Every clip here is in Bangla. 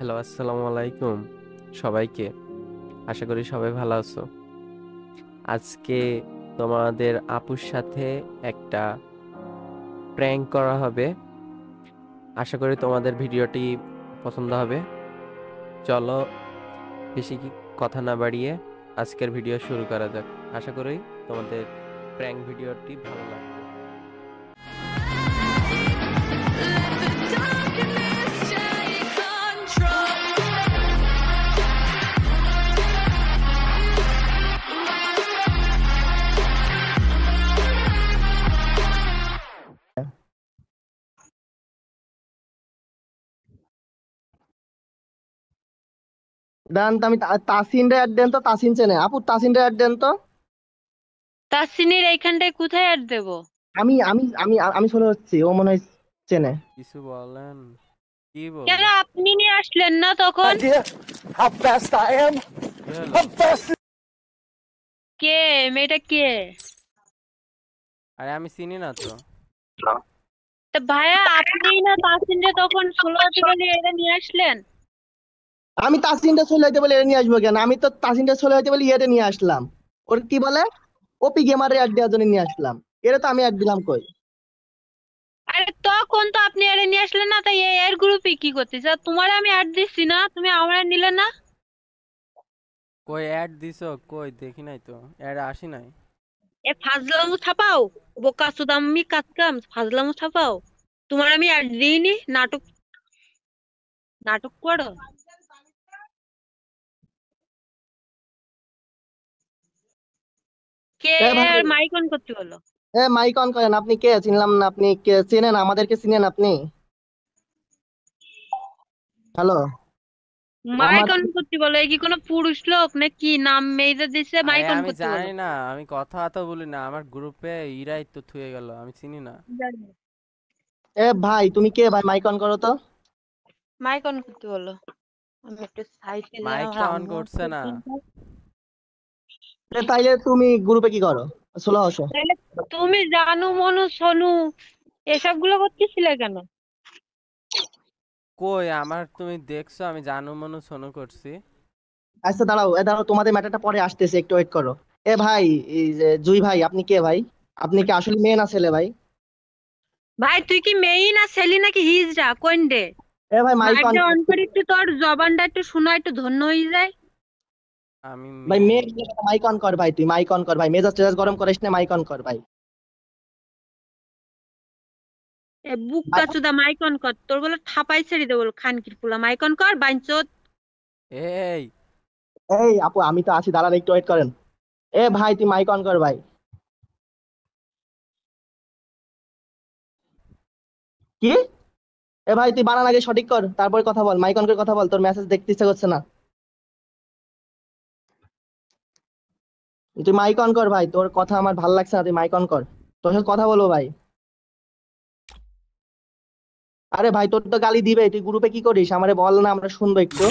হ্যালো আসসালামু আলাইকুম সবাইকে আশা করি সবাই ভালো আছো আজকে তোমাদের আপুর সাথে একটা প্র্যাঙ্ক করা হবে আশা করি তোমাদের ভিডিওটি পছন্দ হবে চলো বেশি কথা না বাড়িয়ে আজকের ভিডিও শুরু করা যাক আশা করি তোমাদের প্র্যাঙ্ক ভিডিওটি ভালো লাগবে দেন তো আমি তাসিন রে অ্যাড দেন তো তাসিন চেনে আপু তাসিন রে অ্যাড দেন তো তাসিনের এইখানটায় কোথায় অ্যাড দেব আমি আমি আমি আমি ও মনে হয় চেনে কিছু বলেন কি বল কেন আপনি নিয়ে আসলেন না তখন how কে মেয়েটা কে আরে আমি চিনি না তো ভাইয়া আপনি না তাসিন রে তখন ষোলো এরা নিয়ে আসলেন আমি তাসিনটা চলে যেতে বলে এটা নিয়ে আসবো কেন আমি তো তাসিনটা চলে যেতে বলে এটা নিয়ে আসলাম ওর কি বলে ওপি গেমারে অ্যাড দেওয়ার জন্য নিয়ে আসলাম এটা তো আমি এড দিলাম কই আরে তখন তো আপনি এর নিয়ে আসলেন না তাই এর গ্রুপে কি করতে স্যার তোমার আমি এড দিছি না তুমি আমার নিলে না কই এড দিছো কই দেখি নাই তো এড আসি নাই এ ফাজলামু ছাপাও বোকা সুদাম্মি কাতকাম ফাজলামু ছাপাও তোমার আমি এড দিইনি নাটক নাটক করো মাইক অন করতে এ মাইক অন করেন আপনি কে চিনলাম না আপনি কে আমাদেরকে চিনেন আপনি হ্যালো মাইক অন করতে কি পুরুষ লোক নাম দিছে মাইক অন করতে জানি না আমি কথা তো বলি না আমার গ্রুপে ইরাই তো থুয়ে গেল আমি চিনি না এ ভাই তুমি কে ভাই মাইক অন করো তো মাইক অন করতে বলো আমি একটু মাইক অন করছে না তাইলে তুমি গ্রুপে কি করো সোলা হসো তুমি জানো মনো সোনু এসব গুলো করতেছিলে কেন কই আমার তুমি দেখছো আমি জানো মনো সোনু করছি আচ্ছা দাঁড়াও এ দাঁড়াও তোমাদের ম্যাটারটা পরে আসতেছে একটু ওয়েট করো এ ভাই জুই ভাই আপনি কে ভাই আপনি কি আসলে মেয়ে না ছেলে ভাই ভাই তুই কি মেয়ে না ছেলে নাকি হিজড়া কোন ডে এ ভাই মাইক অন করে একটু তোর জবানটা একটু শোনা একটু ধন্য হয়ে যায় আমি ভাই মেয়ে মাইক অন কর ভাই তুই মাইক অন কর ভাই মেজাজ টেজাজ গরম করিস না মাইক অন কর ভাই এ বুক কাচুদা মাইক অন কর তোর বলে ঠাপাই ছেড়ে দেবো খানকির পুলা মাইক অন কর বাইঞ্চোদ এই এই আপু আমি তো আছি দাঁড়ান একটু ওয়েট করেন এ ভাই তুই মাইক অন কর ভাই কি এ ভাই তুই বানান আগে সঠিক কর তারপর কথা বল মাইক অন করে কথা বল তোর মেসেজ দেখতে ইচ্ছা করছে না তুই মাইক অন কর ভাই তোর কথা আমার ভাল লাগছে না তুই মাইক অন কর তোর সাথে কথা বলবো ভাই আরে ভাই তোর তো গালি দিবে তুই গ্রুপে কি করিস আমারে বল না আমরা শুনবো একটু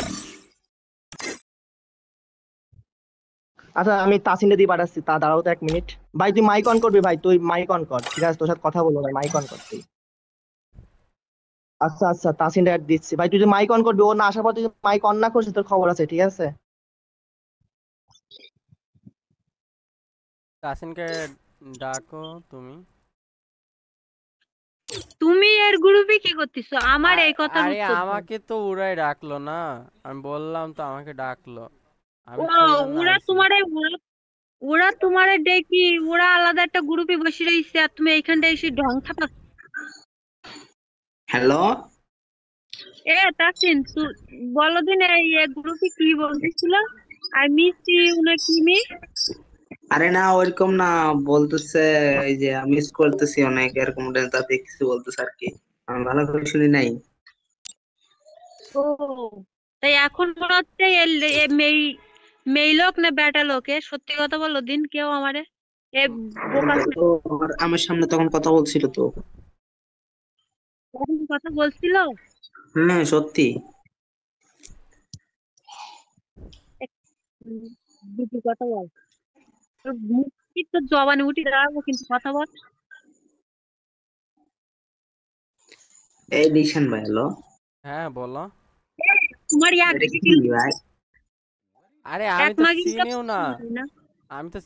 আচ্ছা আমি তাসিনে দিয়ে পাঠাচ্ছি তা দাঁড়াও তো এক মিনিট ভাই তুই মাইক অন করবি ভাই তুই মাইক অন কর ঠিক আছে তোর সাথে কথা বলবো ভাই মাইক অন কর তুই আচ্ছা আচ্ছা তাসিন দিচ্ছি ভাই তুই যদি মাইক অন করবি ও না আসার পর তুই মাইক অন না করছিস তোর খবর আছে ঠিক আছে কাসিনকে ডাকো তুমি তুমি এর গ্রুপে কি করতেছো আমার এই কথা আরে আমাকে তো উড়াই ডাকলো না আমি বললাম তো আমাকে ডাকলো আমি ওরা তোমারে ওরা তোমারে দেখি ওরা আলাদা একটা গ্রুপে বসে রইছে আর তুমি এইখানটা এসে ঢং থাপা হ্যালো এ তাসিন বলো দিন এই গ্রুপে কি বলতেছিল মিস ইউ না কি মি আরে না ওইরকম না বলতেছে এই যে মিস করতেছি অনেক এরকম তাতে কিছু বলতেছে আর কি আমি ভালো করে শুনি নাই ও তাই এখন মনে হচ্ছে মেই মেই লোক না লোকে সত্যি কথা বলো দিন কেউ আমারে আমার সামনে তখন কথা বলছিল তো কথা বলছিল হ্যাঁ সত্যি কথা বল জবানে উঠি দাঁড়াবো কিন্তু কথা বল ভাই হ্যালো হ্যাঁ বলো তোমার আরে আমি তো চিনিও না আমি তো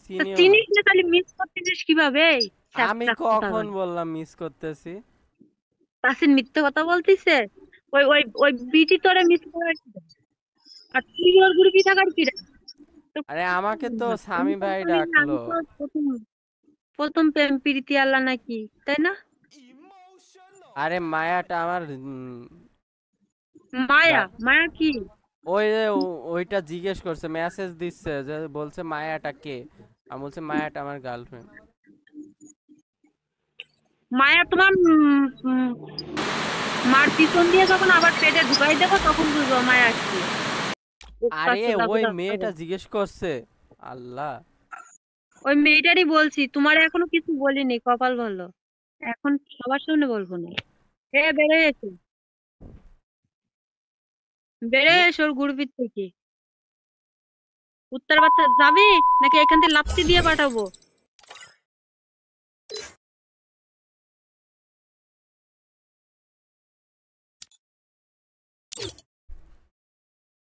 তাহলে মিস করতেছিস কিভাবে আমি কখন বললাম মিস করতেছি তাসিন মিথ্যে কথা বলতিছে ওই ওই ওই বিটি তোরে মিস করে আর তুই ওর কি থাকার কি রে আরে আমাকে তো স্বামী ভাই ডাকলো প্রথম প্রেম প্রীতি আল্লাহ নাকি তাই না আরে মায়াটা আমার মায়া মায়া কি ওই ওইটা জিজ্ঞেস করছে মেসেজ দিচ্ছে যে বলছে মায়াটা কে আমি বলছে মায়াটা আমার গার্লফ্রেন্ড মায়া তোমার মার পিছন দিয়ে যখন আবার পেটে ঢুকাই দেবো তখন বুঝবো মায়া কি আরে ওই মেয়েটা জিজ্ঞেস করছে আল্লাহ ওই মেয়েটারই বলছি তোমার এখনো কিছু বলিনি কপাল ভালো এখন সবার সামনে বলবো না হে বেড়ে গেছে বেড়ে এসো ওর গুড়বির থেকে উত্তর বাচ্চা যাবি নাকি এখান থেকে লাপটি দিয়ে পাঠাবো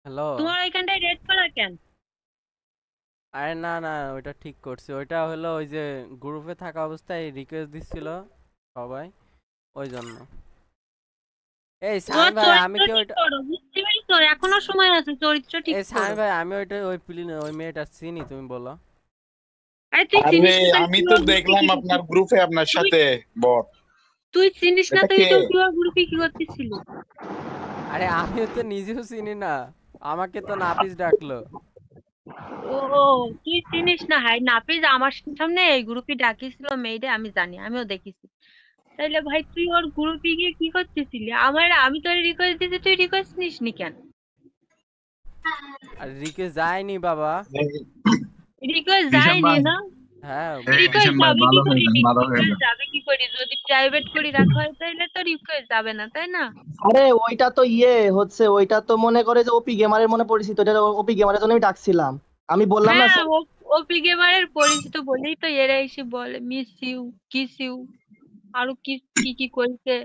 হ্যালো তোমার রেড কালার কেন আরে না না ওইটা ঠিক করছি ওইটা হলো ওই যে গ্রুপে থাকা অবস্থায় রিকোয়েস্ট দিছিল সবাই ওই জন্য এই ভাই আমি কি ওইটা এখনো সময় আছে চরিত্র ঠিক এই ভাই আমি ওইটা ওই প্লিন ওই মেয়েটা চিনি তুমি বলো আমি তো দেখলাম আপনার গ্রুপে আপনার সাথে বট তুই চিনিস না তুই তো গ্রুপে কি করতেছিলি আরে আমি তো নিজেও চিনি না আমাকে তো নাপিস ডাকলো ও কি চিনিস না হাই নাপিস আমার সামনে এই গ্রুপে ডাকিছিল মেয়েটা আমি জানি আমিও দেখেছি তাইলে ভাই তুই ওর গ্রুপে গিয়ে কি করতেছিলি আমার আমি তোর রিকোয়েস্ট দিছি তুই রিকোয়েস্ট নিস নি কেন আর রিকোয়েস্ট যায়নি বাবা রিকোয়েস্ট যায়নি না হ্যাঁ, মানে ইয়ে আমি বললাম হ্যাঁ, ওপি গেমারের পরিচিত বলেই তো এরা এসে বলে মিস ইউ কিস ইউ আরো কি কি কি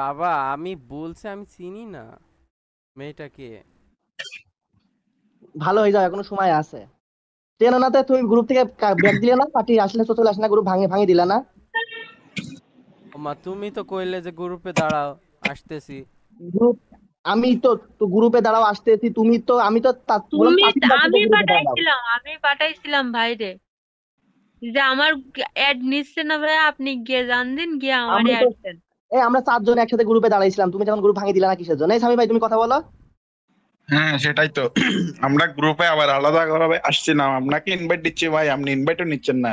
বাবা আমি বলছে আমি চিনি না মেয়েটাকে ভালো হয়ে যাও এখনো সময় আছে টেনে না তুমি গ্রুপ থেকে ব্যাগ দিলে না পার্টি আসলে তো চলে আসলে না গ্রুপ ভাঙে ভাঙে দিলা না মা তুমি তো কইলে যে গ্রুপে দাঁড়াও আসতেছি গ্রুপ আমি তো তো গ্রুপে দাঁড়াও আসতেছি তুমি তো আমি তো তুমি আমি পাঠাইছিলাম আমি পাঠাইছিলাম ভাইরে যে আমার অ্যাড নিচ্ছে না ভাই আপনি গিয়ে জান দিন গিয়ে আমার অ্যাড দেন এই আমরা চারজন একসাথে গ্রুপে দাঁড়াইছিলাম তুমি যখন গ্রুপ ভাঙে দিলা না কিসের জন্য এই স্বামী ভাই তুমি কথা বলো হ্যাঁ সেটাই তো আমরা গ্রুপে আবার আলাদা করে না আপনাকে ইনভাইট দিচ্ছি ভাই আপনি ইনভাইটও নিচ্ছেন না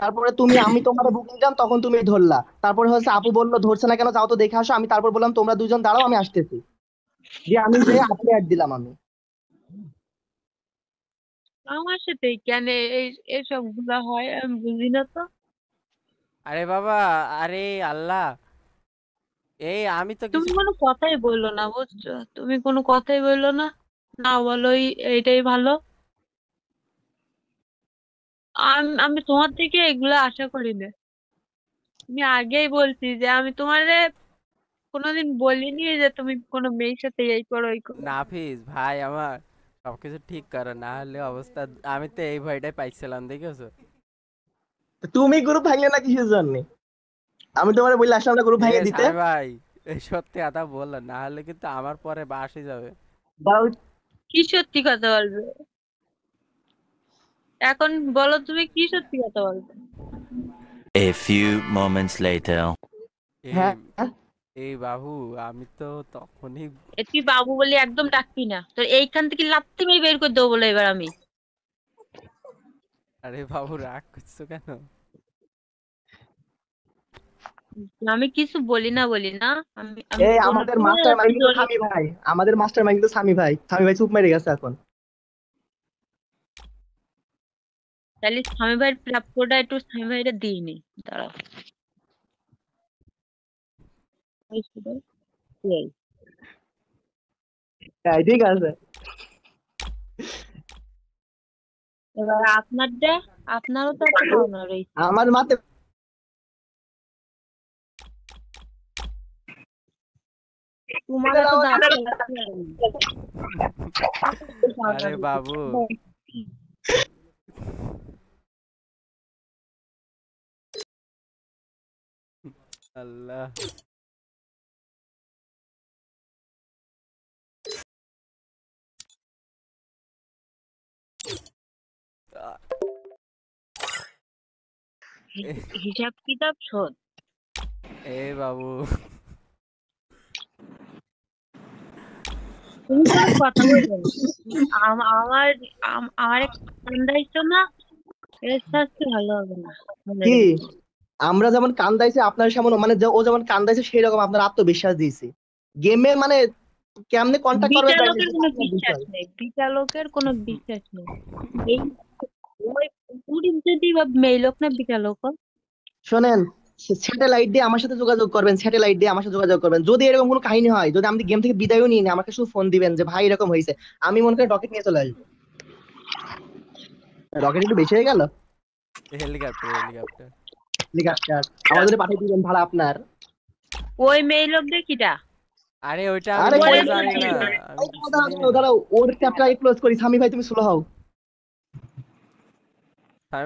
তারপরে তুমি আমি তোমার বুকিং নিলাম তখন তুমি ধরলা তারপরে হচ্ছে আপু বললো ধরছে না কেন যাও তো দেখে আসো আমি তারপর বললাম তোমরা দুজন দাঁড়াও আমি আসতেছি যে আমি যে আপনি অ্যাড দিলাম আমি আমার সাথে কেন এই এসব গুলা হয় আমি বুঝি না তো আরে বাবা আরে আল্লাহ এই আমি তো তুমি কোনো কথাই বললো না বুঝছো তুমি কোনো কথাই বললো না না বলো এইটাই ভালো আমি আমি তোমার থেকে এগুলো আশা করি না আমি আগেই বলছি যে আমি তোমারে কোনোদিন বলিনি যে তুমি কোনো মেয়ের সাথে এই করো ওই করো নাফিস ভাই আমার সবকিছু ঠিক করো না হলে অবস্থা আমি তো এই ভয়টাই পাইছিলাম দেখেছো তুমি গ্রুপ ভাঙলে নাকি সে জন্য আমি তোমার বললে আসলাম না গ্রুপ ভেঙে দিতে ভাই এই সত্যি কথা বল না হলে কিন্তু আমার পরে বাসি যাবে কি সত্যি কথা বলবে এখন বলো তুমি কি সত্যি কথা বলবে a few moments later হ্যাঁ এই বাবু আমি তো তখনই তুই বাবু বলি একদম ডাকি না তো এইখান থেকে লাত্তি মেরে বের করে দেব বলে এবার আমি আরে বাবু রাগ করছো কেন আমি কিছু বলি না বলি না আমি এই আমাদের মাস্টার মাইন্ড কিন্তু সামি ভাই আমাদের মাস্টার মাইন্ড কিন্তু সামি ভাই সামি ভাই চুপ মেরে গেছে এখন তাহলে স্বামী ভাইয়ের প্রাপ্যটা একটু স্বামী ভাইটা দিই নি দাঁড়াও ঠিক আছে এবার আপনারটা আপনারও তো একটা রয়েছে আমার মাথায় আরে বাবু আল্লাহ হিসাব কিতাব শোধ এ বাবু আমরা যেমন কান্দাইছে আপনার সামনে মানে ও যেমন কান্দাইছে সেই রকম আপনার আত্মবিশ্বাস দিয়েছি গেমে মানে কেমনে কন্টাক্ট করবে বিচারকের কোনো বিশ্বাস নেই লোকের কোনো বিশ্বাস নেই এই ওই পুরি যদি বা মেয়ে লোক না বিচারক শোনেন স্যাটেলাইট দিয়ে আমার সাথে যোগাযোগ করবেন স্যাটেলাইট দিয়ে আমার সাথে যোগাযোগ করবেন যদি এরকম কোনো কাহিনী হয় যদি আমি গেম থেকে বিদায়ও নিই আমাকে শুধু ফোন দিবেন যে ভাই এরকম হয়েছে আমি মনে করি রকেট নিয়ে চলে আসবো রকেট একটু বেশি হয়ে গেল হেলিকপ্টার হেলিকপ্টার আমাদের পাঠিয়ে দিবেন ভালো আপনার ওই মেয়ে লোক দেখিটা আরে ওইটা আরে দাঁড়াও ওর ক্লোজ করি সামি ভাই তুমি স্লো হও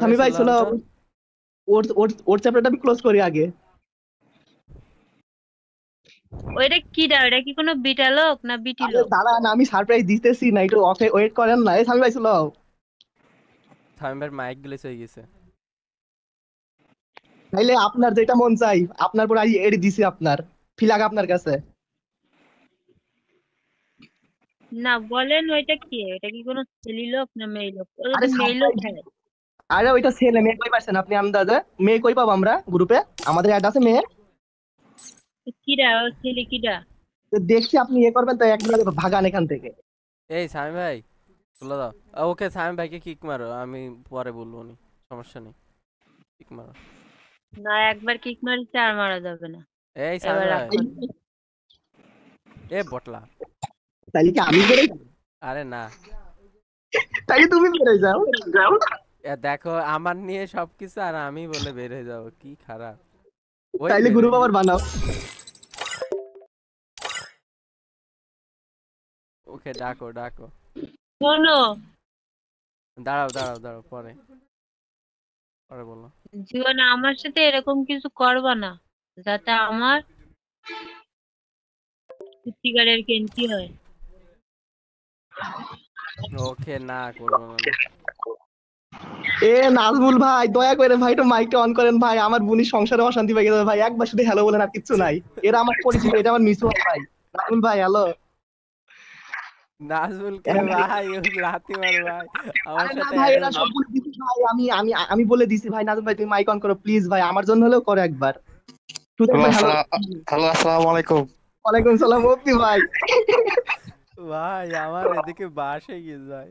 সামি ভাই স্লো হও ওর ওর ওর চ্যাপ্টারটা আমি ক্লোজ করি আগে ওইটা কি কোনো বিটা লোক না বিটি লোক আমি সারপ্রাইজ দিতেছি না একটু অফে ওয়েট করেন না এই সামি ভাই সামি ভাই মাইক গ্লিচ হয়ে গেছে তাইলে আপনার যেটা মন চাই আপনার পর আই এড দিছি আপনার ফিলাগ আপনার কাছে না বলেন ওইটা কি এটা কি কোনো ছেলে লোক না মেয়ে লোক আরে মেয়ে লোক আরে ওইটা ছেলে মেয়ে কই পাচ্ছেন আপনি মেয়ে কই পাবো আমরা গ্রুপে আমাদের অ্যাড আছে মেয়ে কিরা ও ছেলে দেখছি আপনি ইয়ে করবেন তো এক মিনিট ভাগান এখান থেকে এই সামি ভাই বলে দাও ওকে সামি ভাইকে কিক মারো আমি পরে বলবো নি সমস্যা নেই কিক মারো না একবার কিক মারি মারা যাবে না এই সামি ভাই এ বটলা তাহলে কি আমি আরে না তাহলে তুমি বেরোই যাও যাও দেখো আমার নিয়ে সবকিছু আর আমি বলে বের হয়ে যাবো কি খারাপ তাইলে গুরু বাবার বানাও ওকে ডাকো ডাকো শোনো দাঁড়াও দাঁড়াও দাঁড়াও পরে পরে বলো জীবন আমার সাথে এরকম কিছু করবা না যাতে আমার সত্যিকারের কেন্টি হয় ওকে না করবো না এ নাজমুল ভাই দয়া করে ভাই তো মাইকটা অন করেন ভাই আমার বুনি সংসারে অশান্তি পাই গেছে ভাই একবার শুধু হ্যালো বলেন আর কিছু নাই এরা আমার পরিচিত এটা আমার মিসু ভাই নাজমুল ভাই হ্যালো নাজমুল কে হ্যাঁ। ভাই লাতি মার ভাই আমার সাথে ভাই এরা সব বলে দিছি ভাই আমি আমি আমি বলে দিছি ভাই নাজমুল ভাই তুমি মাইক অন করো প্লিজ ভাই আমার জন্য হলেও করো একবার হ্যালো আসসালামু আলাইকুম ওয়ালাইকুম সালাম ওপি ভাই ভাই আমার এদিকে বাসে গিয়ে যায়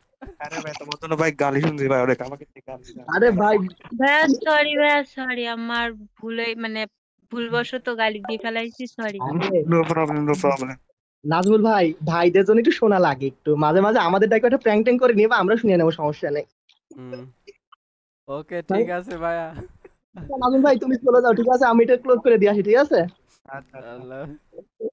মানে ভুলবশত গালি দিয়ে নাজমুল ভাই ভাইদের জন্য একটু শোনা লাগে একটু মাঝে মাঝে আমাদের ডাকে একটা প্র্যাঙ্ক ট্যাঙ্ক করে নিবা আমরা শুনে নেব সমস্যা নেই ওকে ঠিক আছে ভাইয়া নাজমুল ভাই তুমি চলে যাও ঠিক আছে আমি এটা ক্লোজ করে দিয়ে আসি ঠিক আছে আচ্ছা, আচ্ছা। আল্লাহ